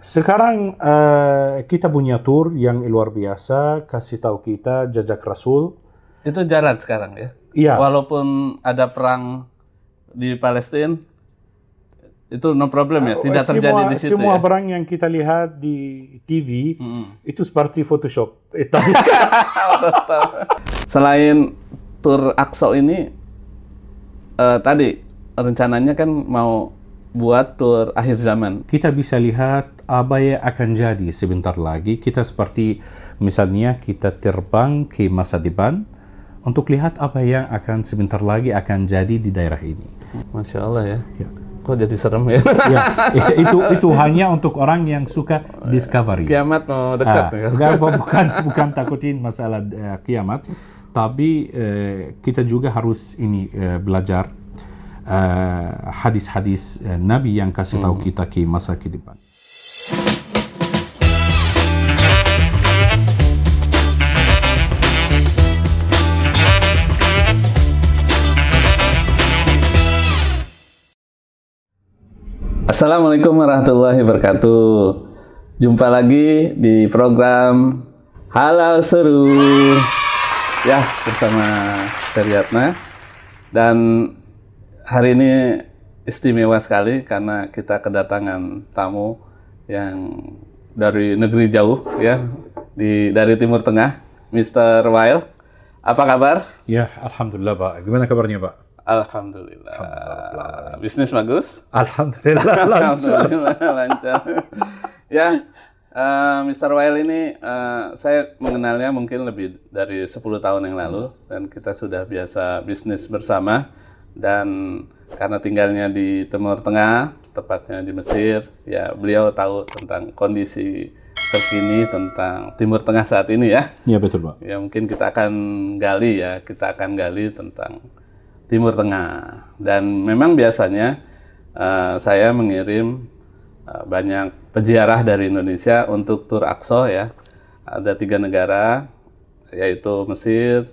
Sekarang uh, kita punya tur yang luar biasa kasih tahu kita jajak Rasul. Itu jalan sekarang ya. Iya. Walaupun ada perang di Palestina itu no problem ya, tidak semua, terjadi di situ. Semua ya? perang yang kita lihat di TV hmm. itu seperti Photoshop. Eh, Selain tur Akso ini uh, tadi rencananya kan mau buat tur akhir zaman. Kita bisa lihat apa yang akan jadi sebentar lagi. Kita seperti misalnya kita terbang ke masa depan untuk lihat apa yang akan sebentar lagi akan jadi di daerah ini. Masya Allah ya. ya. Kok jadi serem ya? ya itu itu hanya untuk orang yang suka discovery. Kiamat mau dekat. Ah, ya. bukan bukan takutin masalah uh, kiamat, tapi uh, kita juga harus ini uh, belajar Eh, hadis-hadis uh, uh, Nabi yang kasih tahu hmm. kita ke masa ke depan. Assalamualaikum warahmatullahi wabarakatuh. Jumpa lagi di program Halal Seru. Ya, bersama Teriatna Dan hari ini istimewa sekali karena kita kedatangan tamu yang dari negeri jauh ya di dari Timur Tengah, Mr. Wild. Apa kabar? Ya, alhamdulillah Pak. Gimana kabarnya Pak? Alhamdulillah. Bisnis bagus? Alhamdulillah lancar. alhamdulillah lancar. ya, uh, eh, Mr. Wael ini uh, saya mengenalnya mungkin lebih dari 10 tahun yang lalu dan kita sudah biasa bisnis bersama dan karena tinggalnya di Timur Tengah, tepatnya di Mesir, ya beliau tahu tentang kondisi terkini tentang Timur Tengah saat ini ya. Iya betul pak. Ya mungkin kita akan gali ya, kita akan gali tentang Timur Tengah. Dan memang biasanya uh, saya mengirim uh, banyak peziarah dari Indonesia untuk tur Aqsa ya. Ada tiga negara, yaitu Mesir,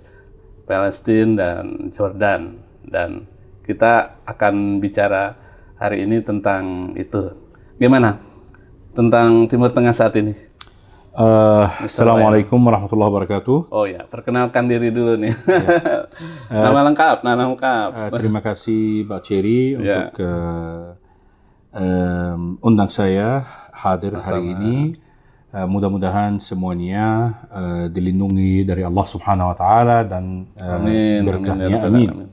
Palestina dan Jordan. Dan kita akan bicara hari ini tentang itu. Gimana tentang Timur Tengah saat ini? Uh, Assalamualaikum warahmatullahi wabarakatuh. Oh ya, perkenalkan diri dulu nih. Ya. Uh, nama lengkap, nama lengkap. Uh, terima kasih Mbak Ceri ya. untuk uh, um, undang saya hadir Masalah. hari ini. Uh, mudah-mudahan semuanya uh, dilindungi dari Allah Subhanahu wa taala dan uh, amin, berkahnya amin. amin. Ya amin.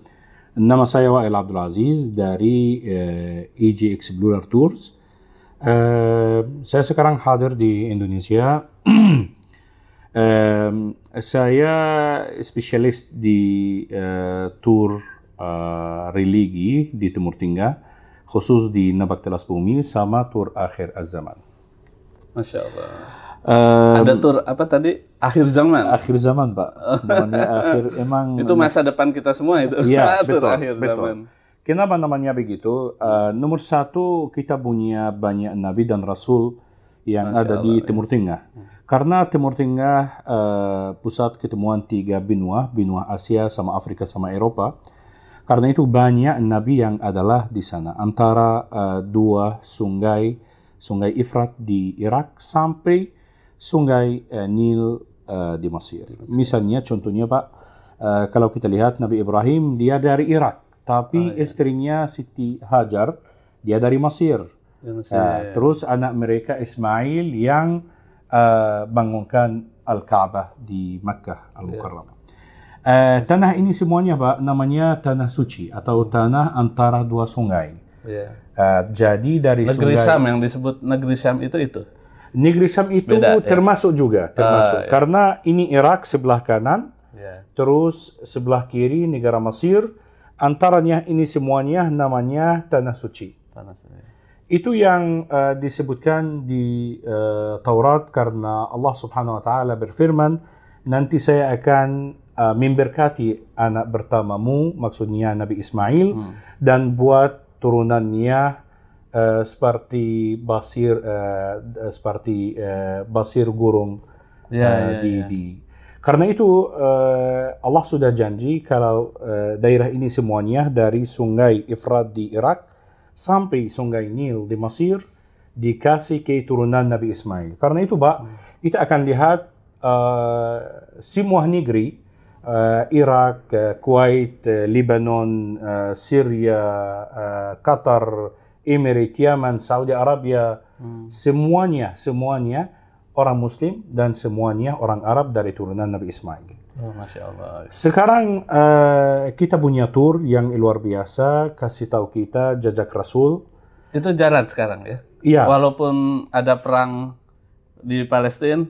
Nama saya Wael Abdul Aziz dari uh, EG Explorer Tours. Uh, saya sekarang hadir di Indonesia. uh, saya spesialis di uh, tour uh, religi di Timur Tengah, khusus di Nabak Telas Bumi sama tour akhir az-zaman. Masya Allah. Um, ada tur apa tadi akhir zaman akhir zaman pak namanya akhir emang itu masa depan kita semua itu iya betul akhir betul. zaman kenapa namanya begitu uh, nomor satu kita punya banyak nabi dan rasul yang Masya ada Allah, di ya. Timur Tengah ya. karena Timur Tengah uh, pusat ketemuan tiga benua benua Asia sama Afrika sama Eropa karena itu banyak nabi yang adalah di sana antara uh, dua sungai sungai Ifrat di Irak sampai sungai uh, Nil uh, di Mesir. Misalnya contohnya Pak, uh, kalau kita lihat Nabi Ibrahim dia dari Irak, tapi oh, iya. istrinya Siti Hajar dia dari Mesir. Mesir. Uh, terus anak mereka Ismail yang uh, bangunkan Al-Ka'bah di Makkah Al-Mukarramah. Uh, tanah ini semuanya Pak namanya tanah suci atau hmm. tanah antara dua sungai. Yeah. Iya. Uh, jadi dari negeri sungai, Sam yang disebut negeri Sam itu itu. Negeri Sam itu Beda, ya. Ah, termasuk ya. juga, termasuk. Uh, Karena ya. ini Irak sebelah kanan, yeah. terus sebelah kiri negara Mesir, antaranya ini semuanya namanya tanah suci. Tanah suci. Itu yang uh, disebutkan di uh, Taurat karena Allah Subhanahu wa taala berfirman, nanti saya akan uh, memberkati anak pertamamu, maksudnya Nabi Ismail hmm. dan buat turunannya Eh, seperti basir uh, seperti uh, basir gurun uh, ya, yeah, di, yeah. di karena itu uh, Allah sudah janji kalau uh, daerah ini semuanya dari sungai Efrat di Irak sampai sungai Nil di Mesir dikasih keturunan Nabi Ismail. Karena itu, Pak, hmm. kita akan lihat uh, semua negeri uh, Irak, uh, Kuwait, uh, Lebanon, uh, Syria, uh, Qatar, Emirat, Yaman, Saudi Arabia, hmm. semuanya, semuanya orang Muslim dan semuanya orang Arab dari turunan Nabi Ismail. Oh, Masya Allah. Sekarang uh, kita punya tur yang luar biasa, kasih tahu kita jajak Rasul. Itu jalan sekarang ya? Iya. Walaupun ada perang di Palestina,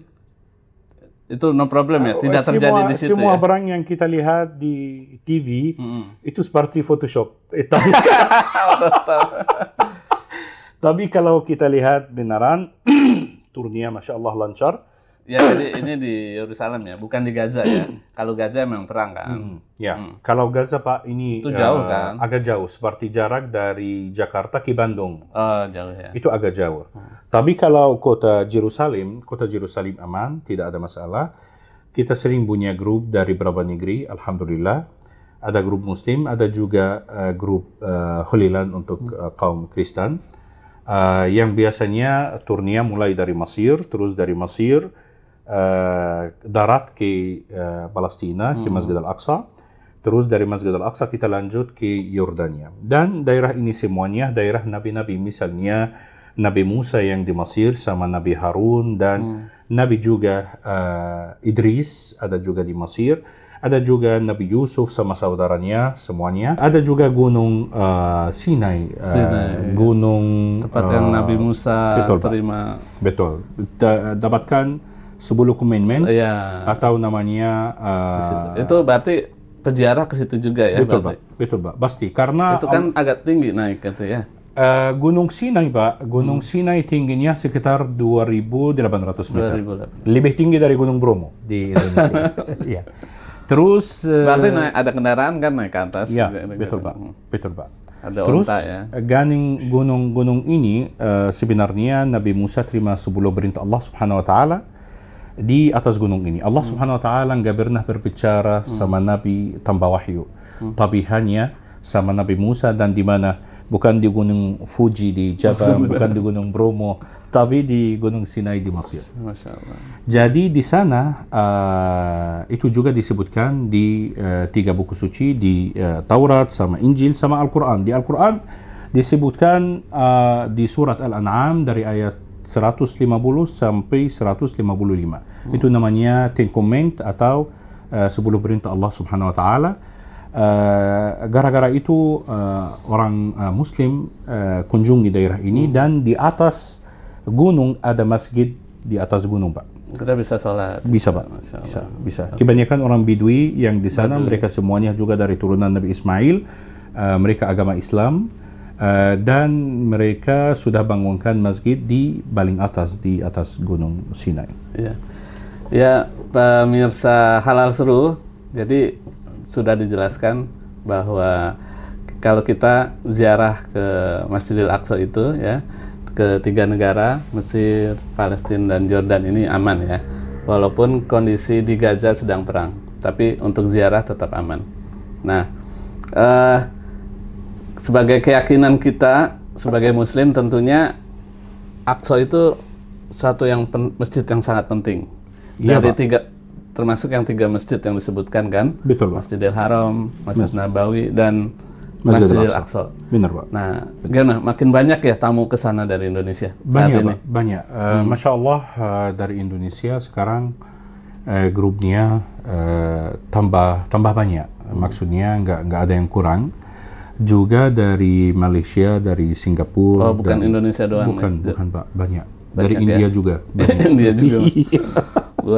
itu no problem ya, tidak eh, terjadi semua, di situ. Semua ya? barang yang kita lihat di TV hmm. itu seperti Photoshop. Eh, tapi, tapi kalau kita lihat benaran turnya masya Allah lancar Ya jadi ini di Yerusalem ya, bukan di Gaza ya. Kalau Gaza memang perang kan. Hmm. Ya, hmm. kalau Gaza Pak ini itu jauh uh, kan? Agak jauh, seperti jarak dari Jakarta ke Bandung. Oh, jauh ya. Itu agak jauh. Hmm. Tapi kalau kota Yerusalem, kota Yerusalem aman, tidak ada masalah. Kita sering punya grup dari beberapa negeri, alhamdulillah. Ada grup Muslim, ada juga uh, grup uh, eh, Holilan untuk uh, kaum Kristen. Uh, yang biasanya turnya mulai dari Mesir, terus dari Mesir, Eh, darat ke eh, Palestina, ke hmm. Masjid Al-Aqsa. Terus dari Masjid Al-Aqsa kita lanjut ke Yordania. Dan daerah ini semuanya daerah nabi-nabi. Misalnya Nabi Musa yang di Mesir sama Nabi Harun dan hmm. Nabi juga uh, Idris ada juga di Mesir. Ada juga Nabi Yusuf sama saudaranya semuanya. Ada juga Gunung uh, Sinai, uh, Sinai, iya. Gunung tempat uh, yang Nabi Musa betul, terima. Betul. dapatkan sebelum komitmen ya. atau namanya uh, itu berarti peziarah ke situ juga ya betul pak betul pak pasti karena itu kan um, agak tinggi naik katanya ya uh, Gunung Sinai pak Gunung hmm. Sinai tingginya sekitar 2.800 meter 2008. lebih tinggi dari Gunung Bromo di Indonesia ya terus eh, berarti naik, ada kendaraan kan naik ke atas ya betul pak hmm. betul pak ada Terus onta, ya. ganing gunung-gunung ini uh, sebenarnya Nabi Musa terima sebelum perintah Allah Subhanahu wa taala di atas gunung ini. Allah hmm. Subhanahu wa taala nggak pernah berbicara hmm. sama nabi tanpa wahyu. Hmm. Tapi hanya sama Nabi Musa dan di mana bukan di Gunung Fuji di Jabal, bukan di Gunung Bromo, tapi di Gunung Sinai di Mesir. Jadi di sana uh, itu juga disebutkan di uh, tiga buku suci di uh, Taurat sama Injil sama Al-Qur'an. Di Al-Qur'an disebutkan uh, di surat Al-An'am dari ayat 150 sampai 155. Hmm. Itu namanya Ten comment atau uh, eh, 10 perintah Allah Subhanahu wa taala. Uh, gara-gara itu uh, orang uh, muslim uh, kunjungi daerah ini hmm. dan di atas gunung ada masjid di atas gunung, Pak. Kita bisa sholat. Bisa, Pak. Bisa, bisa. Kebanyakan orang Bidui yang di sana mereka semuanya juga dari turunan Nabi Ismail. Uh, mereka agama Islam Eh, dan mereka sudah bangunkan masjid di paling atas di atas Gunung Sinai. Ya, ya pemirsa halal seru. Jadi sudah dijelaskan bahwa kalau kita ziarah ke Masjidil Aqsa itu ya ke tiga negara Mesir, Palestina dan Jordan ini aman ya. Walaupun kondisi di Gaza sedang perang, tapi untuk ziarah tetap aman. Nah, uh, sebagai keyakinan kita sebagai muslim tentunya Aqsa itu suatu yang pen, masjid yang sangat penting. Iya, Dari Pak. tiga termasuk yang tiga masjid yang disebutkan kan? Betul, Pak. Masjidil Haram, Masjid Betul. Nabawi dan Masjidil Masjid Aqsa. Benar, Pak. Nah, gimana? Makin banyak ya tamu ke sana dari Indonesia banyak, saat ini? Pak. Banyak. Uh, hmm. Masya Allah uh, eh, dari Indonesia sekarang uh, grupnya uh, tambah tambah banyak. Hmm. Maksudnya nggak nggak ada yang kurang juga dari Malaysia, dari Singapura. Oh, bukan dari, Indonesia doang. Bukan, ya? bukan Pak, banyak. banyak dari ya? India juga. India juga. Iya.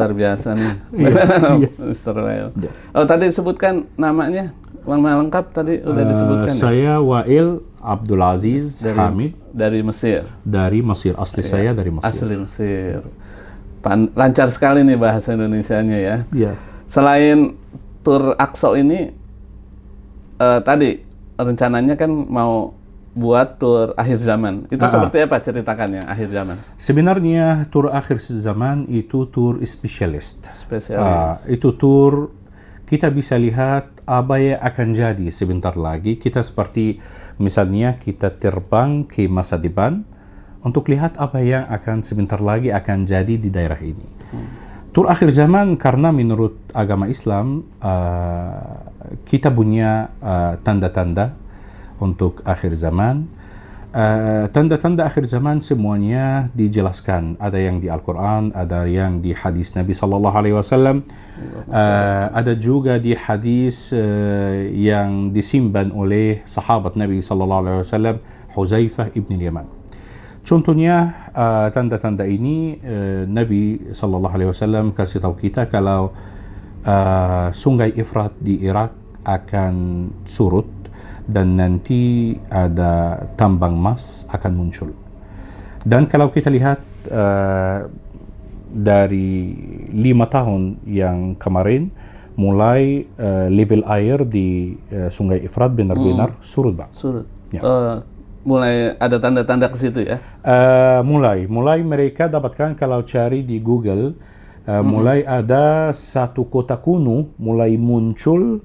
Luar biasa nih. iya. iya. Wael. Iya. Oh, tadi sebutkan namanya. Nama lengkap tadi udah uh, disebutkan. Ya? Saya ya? Wael Abdul Aziz dari, Hamid dari Mesir. Dari Mesir. Asli iya. saya dari Mesir. Asli Mesir. Pan lancar sekali nih bahasa Indonesianya ya. Iya. Selain tur Akso ini uh, tadi rencananya kan mau buat tur akhir zaman. Itu nah, seperti apa ceritakannya akhir zaman? Sebenarnya tur akhir zaman itu tur spesialis. Specialist. Uh, itu tur kita bisa lihat apa yang akan jadi sebentar lagi. Kita seperti misalnya kita terbang ke masa depan untuk lihat apa yang akan sebentar lagi akan jadi di daerah ini. Hmm. Tur akhir zaman karena menurut agama Islam uh, kita punya eh, tanda-tanda uh, untuk akhir zaman. Eh, tanda-tanda uh, akhir zaman semuanya dijelaskan. Ada yang di Al-Quran, ada yang di hadis Nabi Sallallahu Alaihi Wasallam, ada juga di hadis uh, yang disimpan oleh sahabat Nabi Sallallahu Alaihi Wasallam, Huzaifah ibn Yaman. Contohnya eh, tanda-tanda ini eh, Nabi Sallallahu Alaihi Wasallam kasih tahu kita kalau eh, sungai Efrat di Irak akan surut dan nanti ada tambang emas akan muncul. Dan kalau kita lihat dari lima tahun yang kemarin mulai level air di Sungai Efrat benar-benar hmm. surut, bang. Surut. Ya. Uh, mulai ada tanda-tanda ke situ ya? Uh, mulai, mulai mereka dapatkan kalau cari di Google, uh, hmm. mulai ada satu kota kuno mulai muncul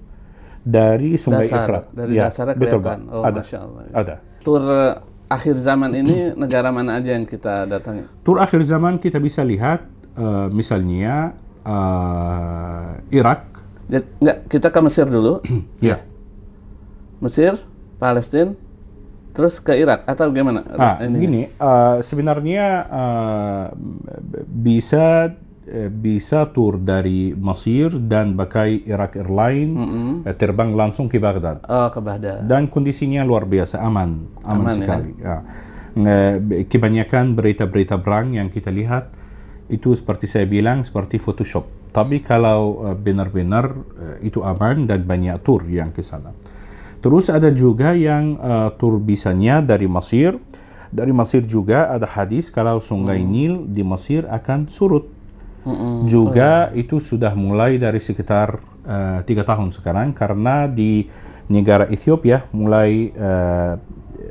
dari Sungai dasar, Efrat. Dari ya, dasar betul kelihatan. oh, ada, Masya Allah. Ya. Ada. Tur akhir zaman ini negara mana aja yang kita datangi? Tur akhir zaman kita bisa lihat, uh, misalnya uh, Irak. Enggak, kita ke Mesir dulu. ya. Mesir, Palestina, terus ke Irak atau gimana? Nah, ini. gini, uh, sebenarnya uh, bisa eh, bisa tur dari Mesir dan pakai Irak Airline mm -hmm. terbang langsung ke Baghdad. Oh, ke Baghdad. Dan kondisinya luar biasa aman, aman, aman ya? sekali. Ya? Ya. Kebanyakan berita-berita perang yang kita lihat itu seperti saya bilang seperti Photoshop. Tapi kalau benar-benar itu aman dan banyak tur yang ke sana. Terus ada juga yang uh, turbisannya dari Mesir. Dari Mesir juga ada hadis kalau sungai hmm. Nil di Mesir akan surut. Hmm. Juga oh, ya. itu sudah mulai dari sekitar eh, tiga tahun sekarang karena di negara Ethiopia mulai uh,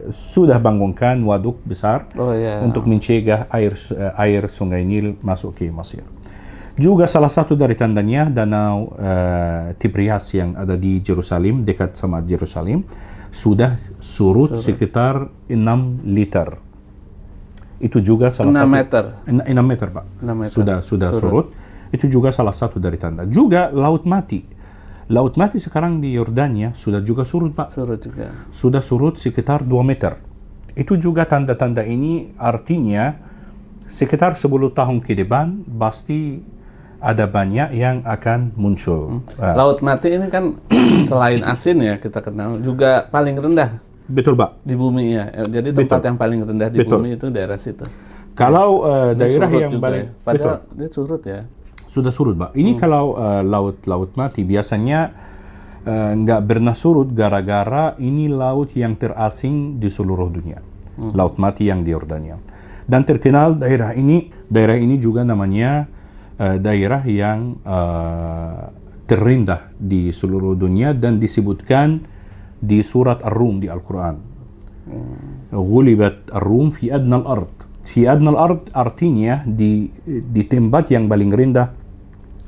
sudah bangunkan waduk besar oh, iya. untuk mencegah air air Sungai Nil masuk ke Mesir juga salah satu dari tandanya danau uh, eh, Tibrias yang ada di Jerusalem dekat sama Jerusalem sudah surut, surut. sekitar 6 liter. Itu juga salah 6 satu meter. 6 meter, Pak. 6 meter. Sudah sudah surut. surut. Itu juga salah satu dari tanda. Juga laut mati. Laut mati sekarang di Yordania sudah juga surut, Pak. Surut juga. Sudah surut sekitar 2 meter. Itu juga tanda-tanda ini artinya sekitar 10 tahun ke depan pasti ada banyak yang akan muncul. Hmm. Uh. Laut mati ini kan selain asin ya kita kenal juga paling rendah. Betul, Pak. Di bumi ya. Eh, jadi tempat Betul. yang paling rendah di Betul. bumi itu daerah situ. Kalau uh, daerah yang juga paling ya. padahal Betul. dia surut ya. Sudah surut, Pak. Ini hmm. kalau uh, eh, laut laut mati biasanya nggak uh, pernah surut gara-gara ini laut yang terasing di seluruh dunia. Hmm. Laut mati yang di Yordania. Dan terkenal daerah ini, daerah ini juga namanya uh, daerah yang uh, terindah di seluruh dunia dan disebutkan di surat Ar-Rum di Al-Quran. Hmm. Gulibat Ar-Rum fi adnal ard. Fi adnal ard artinya di, di tempat yang paling rendah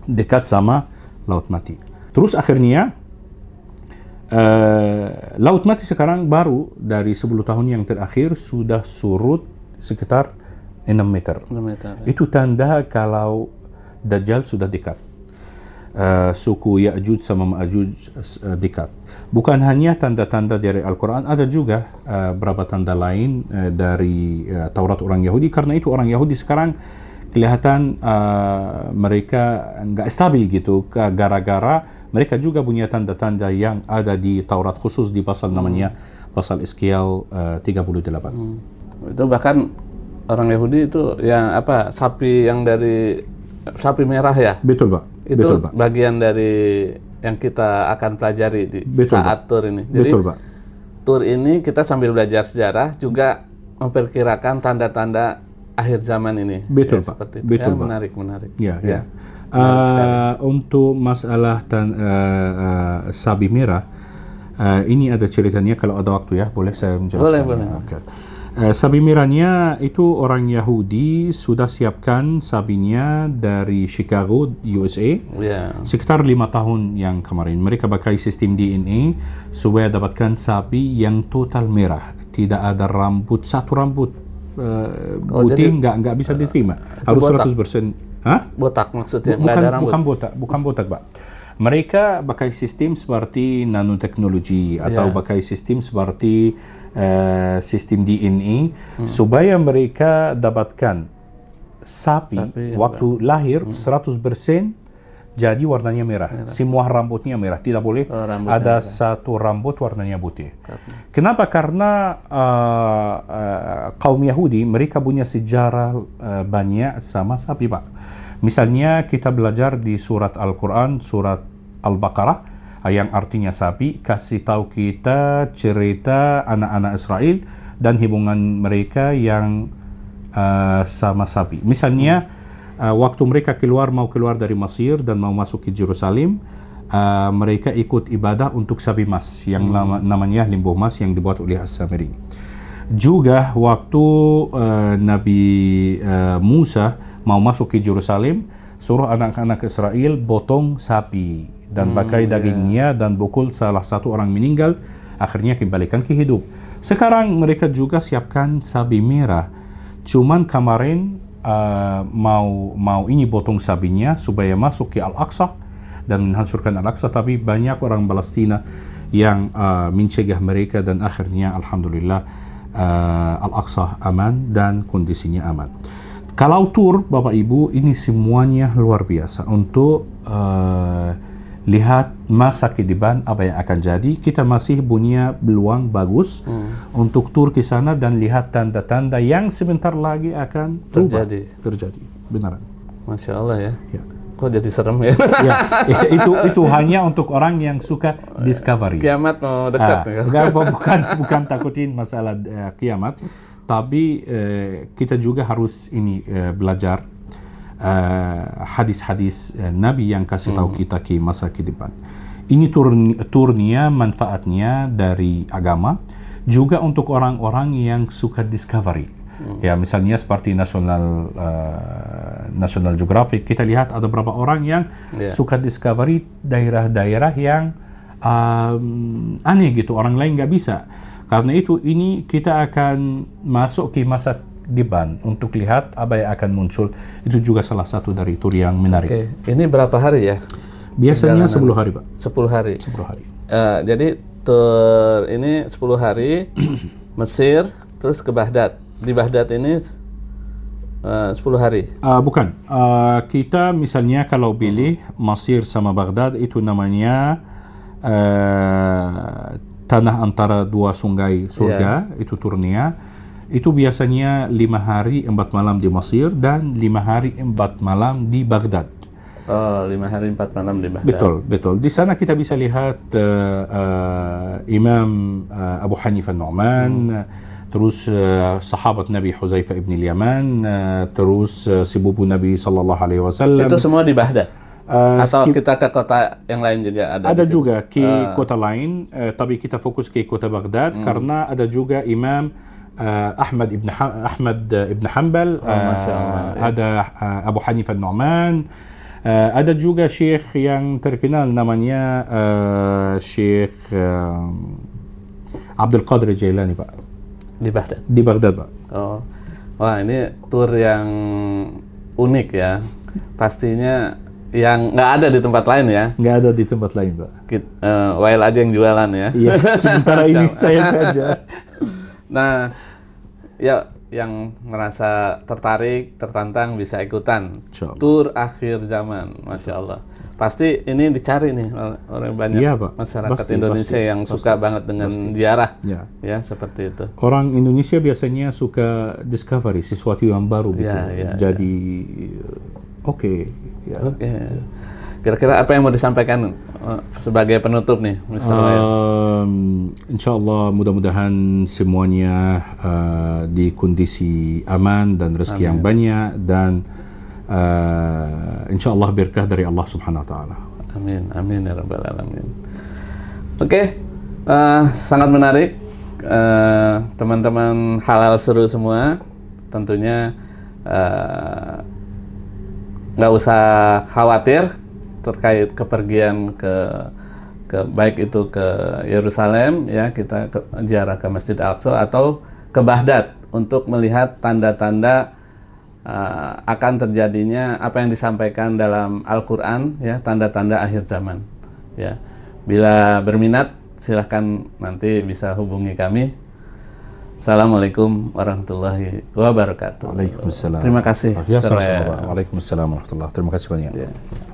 dekat sama Laut Mati. Terus akhirnya uh, Laut Mati sekarang baru dari 10 tahun yang terakhir sudah surut sekitar 6 meter. 6 meter ya. Itu tanda kalau Dajjal sudah dekat. Uh, suku Ya'juj sama Ma'juj uh, dekat. Bukan hanya tanda-tanda dari Al-Quran, ada juga uh, beberapa tanda lain uh, dari uh, Taurat orang Yahudi. Karena itu orang Yahudi sekarang kelihatan uh, mereka nggak stabil gitu, gara-gara mereka juga punya tanda-tanda yang ada di Taurat khusus di pasal hmm. namanya pasal Iskial uh, 38. Hmm. Itu bahkan orang Yahudi itu yang apa sapi yang dari sapi merah ya. Betul pak. Itu Betul, pak. bagian dari yang kita akan pelajari di Betul, saat pak. tur ini. Jadi, Betul pak. Tur ini kita sambil belajar sejarah juga memperkirakan tanda-tanda akhir zaman ini. Betul ya, pak. Seperti itu. Betul ya, pak. Menarik, menarik. Ya, ya. ya. Uh, untuk masalah tan, uh, uh, sapi merah, uh, ini ada ceritanya kalau ada waktu ya, boleh saya menjelaskan. Boleh, boleh. Okay. Eh, Sabi Mirania itu orang Yahudi sudah siapkan sabinya dari Chicago, USA. Yeah. Sekitar lima tahun yang kemarin. Mereka pakai sistem DNA supaya dapatkan sapi yang total merah. Tidak ada rambut, satu rambut uh, oh, putih nggak nggak bisa eh, diterima. Harus botak. 100%. Hah? Botak maksudnya? Bukan, ada rambut. bukan botak, bukan botak, Pak mereka pakai sistem seperti nanoteknologi atau ya. pakai sistem seperti uh, sistem DNA hmm. supaya mereka dapatkan sapi, sapi ya, waktu ya. lahir hmm. 100% jadi warnanya merah. merah. Semua rambutnya merah. Tidak boleh oh, ada merah. satu rambut warnanya putih. Kenapa? Karena uh, uh, kaum Yahudi mereka punya sejarah uh, banyak sama sapi, Pak. Misalnya kita belajar di surat Al-Quran, surat Al-Baqarah, yang artinya sapi, kasih tahu kita cerita anak-anak Israel dan hubungan mereka yang uh, sama sapi. Misalnya, uh, waktu mereka keluar, mau keluar dari Mesir dan mau masuk ke Jerusalem, uh, mereka ikut ibadah untuk sapi mas, yang hmm. namanya limbo mas yang dibuat oleh As-Samiri juga waktu uh, Nabi uh, Musa mau masuk ke Yerusalem, suruh anak-anak Israel potong sapi dan hmm, pakai ya. dagingnya yeah. dan bukul salah satu orang meninggal, akhirnya kembalikan ke hidup. Sekarang mereka juga siapkan sapi merah. Cuman kemarin uh, mau mau ini potong sabinya supaya masuk ke Al-Aqsa dan menghancurkan Al-Aqsa, tapi banyak orang Palestina yang uh, mencegah mereka dan akhirnya alhamdulillah uh, eh, Al-Aqsa aman dan kondisinya aman. Kalau tur Bapak Ibu ini semuanya luar biasa untuk uh, lihat masa kehidupan apa yang akan jadi. Kita masih punya peluang bagus hmm. untuk tur ke sana dan lihat tanda-tanda yang sebentar lagi akan terjadi. Terjadi, benar. Masya Allah ya. ya. Kok jadi serem ya? ya, itu itu hanya untuk orang yang suka discovery. Kiamat mau dekat. Ah, ya? bukan bukan takutin masalah uh, kiamat, tapi uh, kita juga harus ini uh, belajar hadis-hadis uh, uh, Nabi yang kasih tahu hmm. kita ke masa ke depan. Ini turnia turnya manfaatnya dari agama juga untuk orang-orang yang suka discovery. Hmm. Ya misalnya seperti nasional National Geographic kita lihat ada beberapa orang yang yeah. suka discovery daerah-daerah yang um, aneh gitu orang lain nggak bisa karena itu ini kita akan masuk ke masa depan untuk lihat apa yang akan muncul itu juga salah satu dari tur yang menarik. Okay. Ini berapa hari ya? Biasanya Jalanan. 10 hari pak. 10 hari. 10 hari. Uh, jadi tur ini 10 hari Mesir terus ke Baghdad. Di Baghdad ini Uh, hari. Uh, bukan. Uh, kita misalnya kalau pilih Mesir sama Baghdad itu namanya uh, tanah antara dua sungai surga yeah. itu Turnia. Itu biasanya lima hari empat malam di Mesir dan lima hari empat malam di Baghdad. Oh, lima hari empat malam di Baghdad. Betul, betul. Di sana kita bisa lihat uh, uh, Imam uh, Abu Hanifah Nu'man. Hmm تروس صحابة نبي حذيفة ابن اليمان terus sibubu Nabi Sallallahu Alaihi Wasallam itu semua di Baghdad Uh, Atau skip, kita ke kota yang lain juga ada? Ada juga ke uh. kota lain, uh, tapi kita fokus ke kota Baghdad hmm. karena ada juga Imam uh, Ahmad ibn ha Ahmad uh, ibn Hanbal, oh, uh, ada uh, Abu Hanifah Nu'man, uh, ada juga Syekh yang terkenal namanya uh, Syekh uh, Abdul Qadir Jailani Pak. Di Baghdad. Di Baghdad, Pak. Oh. Wah, ini tour yang unik ya. Pastinya yang nggak ada di tempat lain ya? Nggak ada di tempat lain, Pak. Kit, uh, eh, while aja yang jualan ya? Iya, sementara ini saya saja. nah, ya yang merasa tertarik, tertantang bisa ikutan. Tour akhir zaman, Masya Allah pasti ini dicari nih orang banyak ya, Pak. masyarakat pasti, Indonesia pasti, yang pasti, suka pasti, banget dengan ziarah diarah ya. ya seperti itu orang Indonesia biasanya suka discovery sesuatu yang baru ya, gitu ya, ya, jadi eh, oke okay, ya. okay. kira-kira apa yang mau disampaikan eh, sebagai penutup nih misalnya um, Insya Allah mudah-mudahan semuanya uh, di kondisi aman dan rezeki Amin. yang banyak dan uh, eh, insya Allah berkah dari Allah Subhanahu Wa Taala. Amin, amin ya rabbal alamin. Oke, okay. uh, eh, sangat menarik teman eh, teman-teman halal seru semua. Tentunya nggak uh, usah khawatir terkait kepergian ke ke baik itu ke Yerusalem ya kita ke, ziarah ke Masjid Al-Aqsa atau ke Baghdad untuk melihat tanda-tanda uh, akan terjadinya apa yang disampaikan dalam Al-Qur'an ya tanda-tanda akhir zaman ya. Bila berminat silahkan nanti bisa hubungi kami. Assalamualaikum warahmatullahi wabarakatuh. Waalaikumsalam. Terima kasih. Ya, Waalaikumsalam warahmatullahi Terima kasih banyak. Ya.